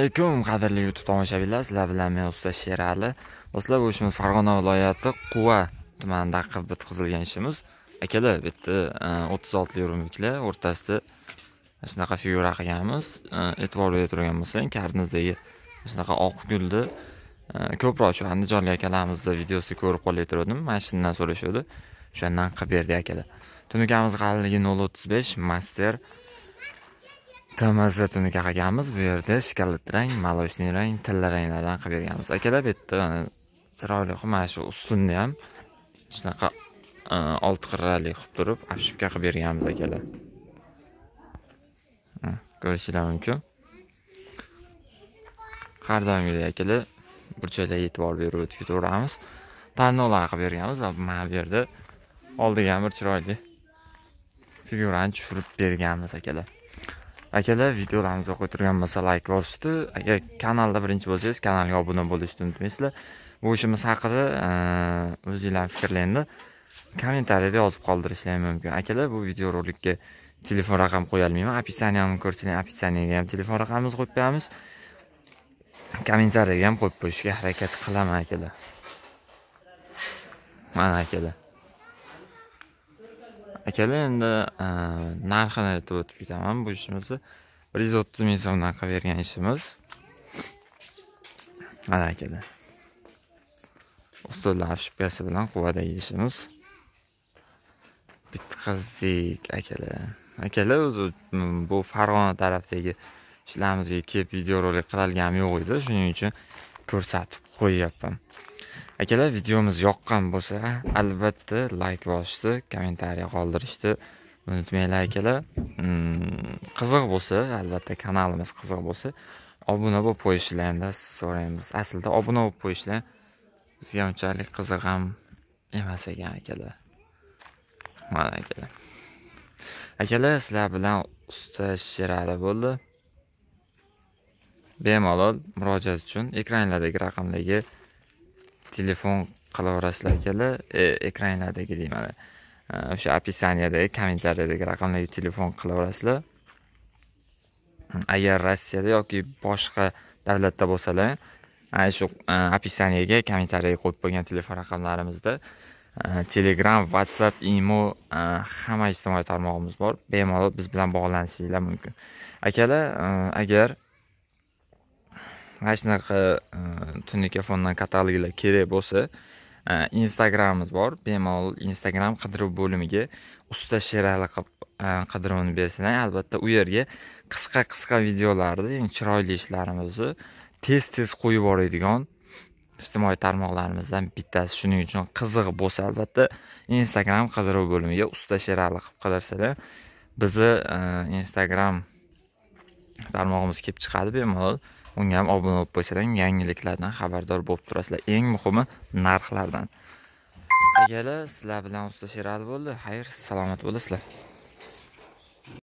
alaykum qadrli youtube tomoshabinlar sizlar bilan men usta sherali do'stlar bu ishimiz farg'ona viloyati quva tumanida qilib bitkazilgan ishimiz akalar bu yerda e, o'ttiz olti rumliklar o'rtasida shunaqa figura qilganmiz e, e'tibor berib turgan bo'lsang karnizdagi shunaqa oq gulni e, ko'proq shu andijonlik akalarimizni videosini ko'rib qolayotgandim mana shundan so'rashuvdi o'shandan qilib berdi akalar tunikamiz qalinligi nol o'ttiz besh master tmz tunuka qilganmiz bu yerda shikolat rang молочный rang tilla ranglardan qilib berganmiz akalar bu yerda mana chiroyli qilib mana shu ustunni ham shunaqa e, olti qirrali qilib turib obshipka qilib berganmiz akalar ko'rishinglar mumkin har doimgidek akalar burchaklarga e'tibor berib o'tib ketaveramiz tanlovlar qilib berganmiz va mana bu yerda oldiga ham bir chiroyli figurani tushirib berganmiz akalar akalar videolarimiz yoqayotgan bo'lsa layk bosishdi agar kanalda birinchi bo'lsangiz kanalga obuna bo'lishni unutmaysizlar bu ishimiz haqida o'zinglarni fikrlaringni kommentariyada yozib qoldirishlar mumkin akalar bu videorolikka telefon raqam qo'ya olmayman описаниyani ko'rsatinglar описаниyaga ham telefon raqamimizni qo'yib qo'yamiz kommentariyaga ham qo'yib qo'yishga harakat qilaman akalar mana akalar akalar endi e, narxini aytib o'tib ketaman bu ishimizni bir yuz o'ttiz ming so'mdan qilib bergan ishimiz mana akalar ustollar shipkasi bilan quvadagi ishimiz bitqazdik akalar akalar o'zi bu farg'ona tarafdagi ishlarimizga kelib videorolik qiladiganim yo'q edi shuning uchun ko'rsatib qo'yyapman akalar videomiz yoqqan bo'lsa albatta like bosishni kommentariya qoldirishni unutmanglar akalar hmm, qiziq bo'lsa albatta kanalimiz qiziq bo'lsa obuna bo'lib qo'yishlarini so'raymiz aslida obuna bo'lib qo'yishlar bizga unchalik qiziq ham emas ekan akalar mana akalar akalar sizlar bilan usta sherali bo'ldi bemalol murojaat uchun ekranlardagi raqamlarga telefon qilaverasizlar e, ekranlardagi deyman e, o'sha описаниядagi kommentariyadagi raqamlarga telefon qilaverasizlar agar rossiyada yoki boshqa davlatda bo'lsalar ana e, shu описаниеga e, kommentariyaga qo'yib qo'ygan telefon raqamlarimizda telegram whatsapp imo hamma ijtimoiy tarmog'imiz bor bemalol biz bilan bog'lanishinglar mumkin akalar agar mana shunaqa e, tunuka fondan kataloglar kerak bo'lsa e, instagramimiz bor bemalol instagram qidiruv bo'limiga usta sherali qilib e, qidiruvni bersanglar albatta u yerga qisqa qisqa videolarni eng chiroyli ishlarimizni tez tez qo'yib yuboradigan ijtimoiy tarmoqlarimizdan bittasi shuning uchun qiziq bo'lsa albatta instagram qidiruv bo'limiga usta sherali qilib qidirsalar bizni instagram tarmog'imiz kelib chiqadi bemalol unga ham obuna bo'lib qo'ysalar yangiliklardan xabardor bo'lib turasizlar eng muhimi narxlardan akalar sizlar bilan usta bo'ldi xayr salomat bo'lasizlar